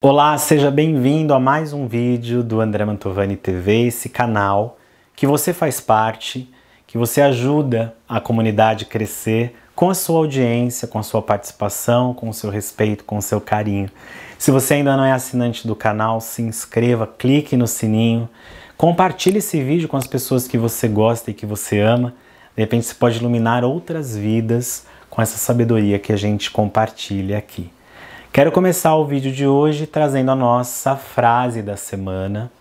Olá, seja bem-vindo a mais um vídeo do André Mantovani TV, esse canal que você faz parte, que você ajuda a comunidade a crescer com a sua audiência, com a sua participação, com o seu respeito, com o seu carinho. Se você ainda não é assinante do canal, se inscreva, clique no sininho, compartilhe esse vídeo com as pessoas que você gosta e que você ama. De repente você pode iluminar outras vidas com essa sabedoria que a gente compartilha aqui. Quero começar o vídeo de hoje trazendo a nossa frase da semana.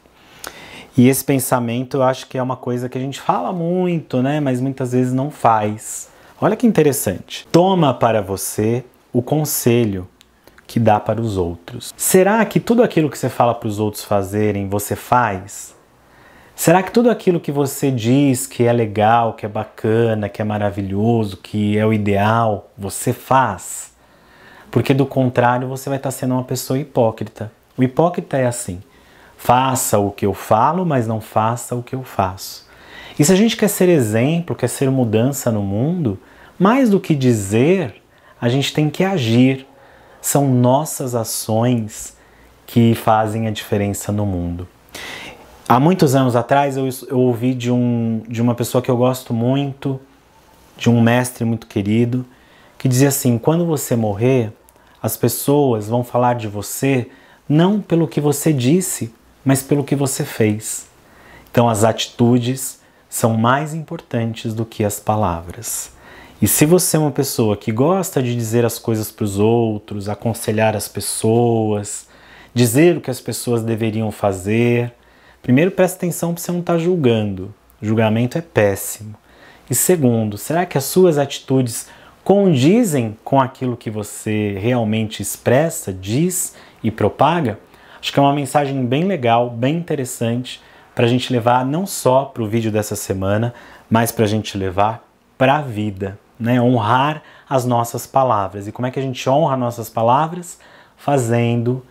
E esse pensamento eu acho que é uma coisa que a gente fala muito, né? Mas muitas vezes não faz. Olha que interessante. Toma para você o conselho que dá para os outros. Será que tudo aquilo que você fala para os outros fazerem, você faz? Será que tudo aquilo que você diz que é legal, que é bacana, que é maravilhoso, que é o ideal, você faz? Porque do contrário, você vai estar tá sendo uma pessoa hipócrita. O hipócrita é assim: faça o que eu falo, mas não faça o que eu faço. E se a gente quer ser exemplo, quer ser mudança no mundo, mais do que dizer, a gente tem que agir. São nossas ações que fazem a diferença no mundo. Há muitos anos atrás eu, eu ouvi de, um, de uma pessoa que eu gosto muito, de um mestre muito querido, que dizia assim: quando você morrer, as pessoas vão falar de você não pelo que você disse, mas pelo que você fez. Então, as atitudes são mais importantes do que as palavras. E se você é uma pessoa que gosta de dizer as coisas para os outros, aconselhar as pessoas, dizer o que as pessoas deveriam fazer, primeiro preste atenção para você não estar tá julgando. Julgamento é péssimo. E segundo, será que as suas atitudes condizem com aquilo que você realmente expressa, diz e propaga, acho que é uma mensagem bem legal, bem interessante para a gente levar não só para o vídeo dessa semana, mas para a gente levar para a vida, né? Honrar as nossas palavras. E como é que a gente honra nossas palavras? Fazendo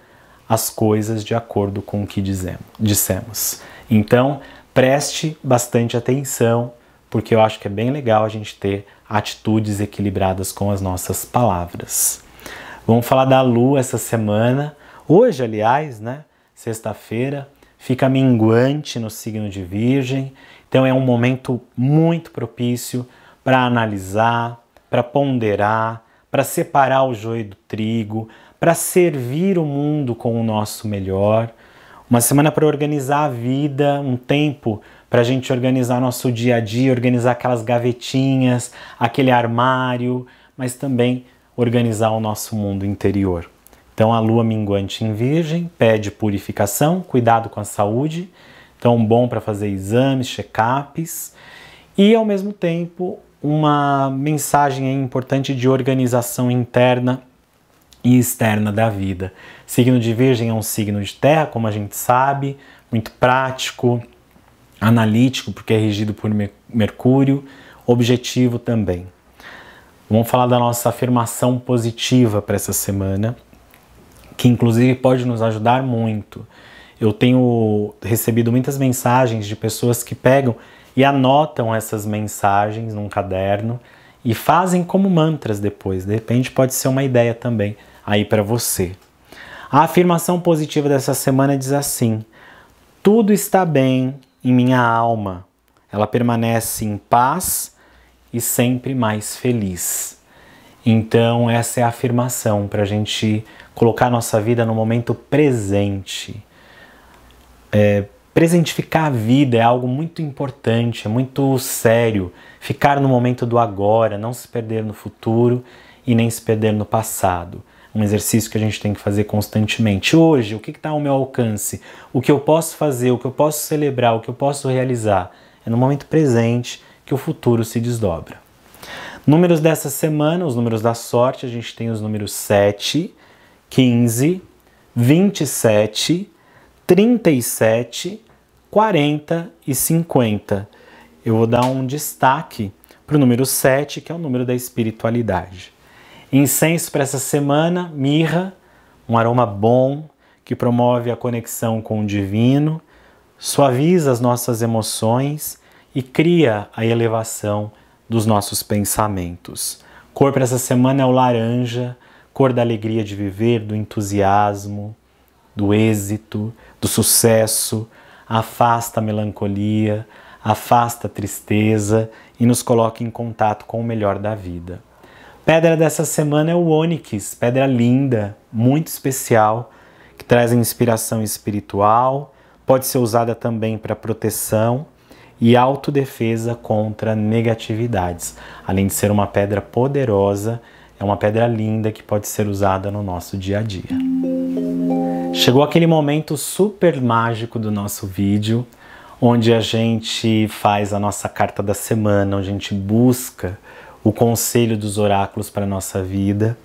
as coisas de acordo com o que dizemos, dissemos. Então, preste bastante atenção porque eu acho que é bem legal a gente ter atitudes equilibradas com as nossas palavras. Vamos falar da lua essa semana. Hoje, aliás, né, sexta-feira, fica minguante no signo de Virgem, então é um momento muito propício para analisar, para ponderar, para separar o joio do trigo, para servir o mundo com o nosso melhor. Uma semana para organizar a vida, um tempo para a gente organizar nosso dia a dia, organizar aquelas gavetinhas, aquele armário, mas também organizar o nosso mundo interior. Então, a lua minguante em Virgem pede purificação, cuidado com a saúde, então, bom para fazer exames, check-ups, e ao mesmo tempo, uma mensagem importante de organização interna e externa da vida. Signo de Virgem é um signo de terra, como a gente sabe, muito prático, analítico, porque é regido por Mercúrio, objetivo também. Vamos falar da nossa afirmação positiva para essa semana, que inclusive pode nos ajudar muito. Eu tenho recebido muitas mensagens de pessoas que pegam e anotam essas mensagens num caderno e fazem como mantras depois. De repente pode ser uma ideia também aí para você. A afirmação positiva dessa semana diz assim: tudo está bem, em minha alma. Ela permanece em paz e sempre mais feliz. Então, essa é a afirmação para a gente colocar nossa vida no momento presente. É, presentificar a vida é algo muito importante, é muito sério. Ficar no momento do agora, não se perder no futuro e nem se perder no passado um exercício que a gente tem que fazer constantemente. Hoje, o que está ao meu alcance? O que eu posso fazer, o que eu posso celebrar, o que eu posso realizar? É no momento presente que o futuro se desdobra. Números dessa semana, os números da sorte, a gente tem os números 7, 15, 27, 37, 40 e 50. Eu vou dar um destaque para o número 7, que é o número da espiritualidade. Incenso para essa semana, mirra, um aroma bom que promove a conexão com o divino, suaviza as nossas emoções e cria a elevação dos nossos pensamentos. Cor para essa semana é o laranja, cor da alegria de viver, do entusiasmo, do êxito, do sucesso. Afasta a melancolia, afasta a tristeza e nos coloca em contato com o melhor da vida. Pedra dessa semana é o Onyx. pedra linda, muito especial, que traz inspiração espiritual, pode ser usada também para proteção e autodefesa contra negatividades. Além de ser uma pedra poderosa, é uma pedra linda que pode ser usada no nosso dia a dia. Chegou aquele momento super mágico do nosso vídeo, onde a gente faz a nossa carta da semana, onde a gente busca o conselho dos oráculos para a nossa vida.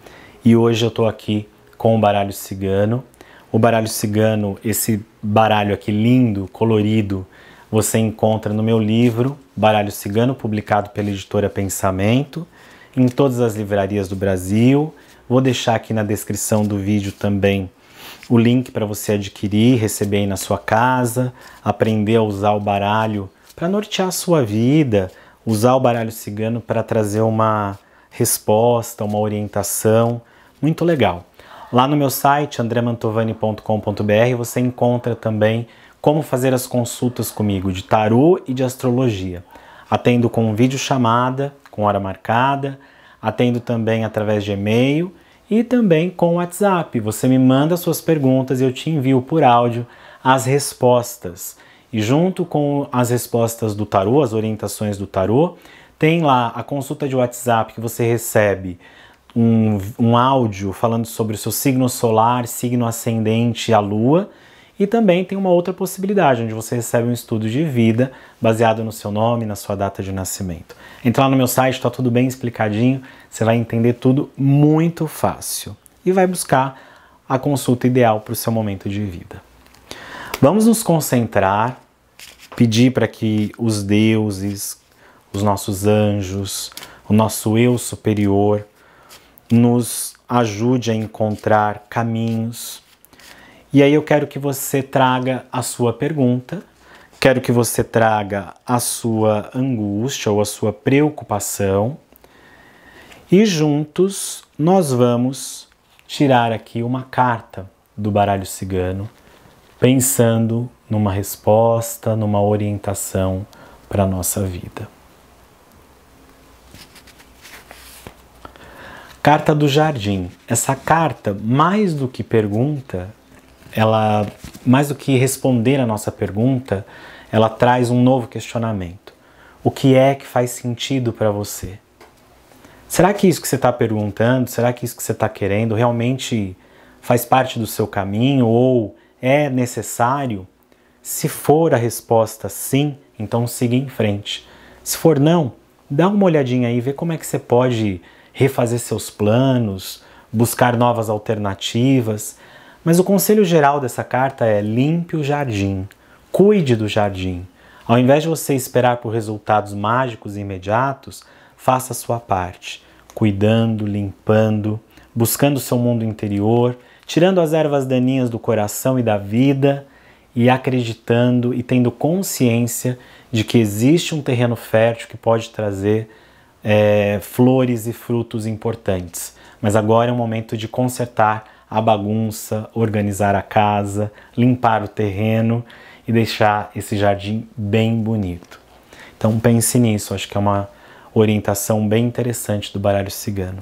E hoje eu estou aqui com o baralho cigano. O baralho cigano, esse baralho aqui lindo, colorido, você encontra no meu livro Baralho Cigano, publicado pela editora Pensamento, em todas as livrarias do Brasil. Vou deixar aqui na descrição do vídeo também o link para você adquirir, receber aí na sua casa, aprender a usar o baralho para nortear a sua vida, usar o baralho cigano para trazer uma resposta, uma orientação, muito legal. Lá no meu site andremantovani.com.br você encontra também como fazer as consultas comigo de tarô e de astrologia. Atendo com vídeo chamada, com hora marcada, atendo também através de e-mail e também com WhatsApp. Você me manda suas perguntas e eu te envio por áudio as respostas. E junto com as respostas do tarô, as orientações do tarô, tem lá a consulta de WhatsApp que você recebe um, um áudio falando sobre o seu signo solar, signo ascendente e a lua. E também tem uma outra possibilidade, onde você recebe um estudo de vida baseado no seu nome, na sua data de nascimento. Entra lá no meu site, está tudo bem explicadinho, você vai entender tudo muito fácil. E vai buscar a consulta ideal para o seu momento de vida. Vamos nos concentrar, pedir para que os deuses, os nossos anjos, o nosso eu superior nos ajude a encontrar caminhos. E aí eu quero que você traga a sua pergunta, quero que você traga a sua angústia ou a sua preocupação e juntos nós vamos tirar aqui uma carta do baralho cigano pensando numa resposta, numa orientação para a nossa vida. Carta do Jardim. Essa carta, mais do que pergunta, ela, mais do que responder a nossa pergunta, ela traz um novo questionamento. O que é que faz sentido para você? Será que isso que você está perguntando, será que isso que você está querendo realmente faz parte do seu caminho ou é necessário? Se for a resposta sim, então siga em frente. Se for não, dá uma olhadinha aí, vê como é que você pode refazer seus planos, buscar novas alternativas. Mas o conselho geral dessa carta é: limpe o jardim, cuide do jardim. Ao invés de você esperar por resultados mágicos e imediatos, faça a sua parte, cuidando, limpando, buscando seu mundo interior tirando as ervas daninhas do coração e da vida e acreditando e tendo consciência de que existe um terreno fértil que pode trazer é, flores e frutos importantes. Mas agora é o momento de consertar a bagunça, organizar a casa, limpar o terreno e deixar esse jardim bem bonito. Então pense nisso, acho que é uma orientação bem interessante do baralho cigano.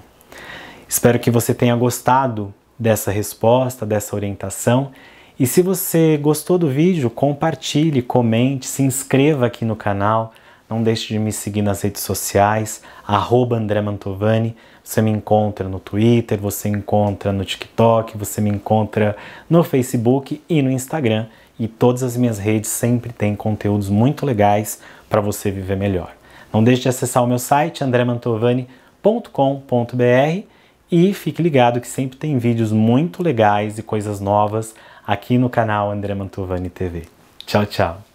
Espero que você tenha gostado dessa resposta, dessa orientação. E se você gostou do vídeo, compartilhe, comente, se inscreva aqui no canal. Não deixe de me seguir nas redes sociais, arroba André Mantovani. Você me encontra no Twitter, você encontra no TikTok, você me encontra no Facebook e no Instagram. E todas as minhas redes sempre têm conteúdos muito legais para você viver melhor. Não deixe de acessar o meu site, andremantovani.com.br e fique ligado que sempre tem vídeos muito legais e coisas novas aqui no canal André Mantovani TV. Tchau, tchau!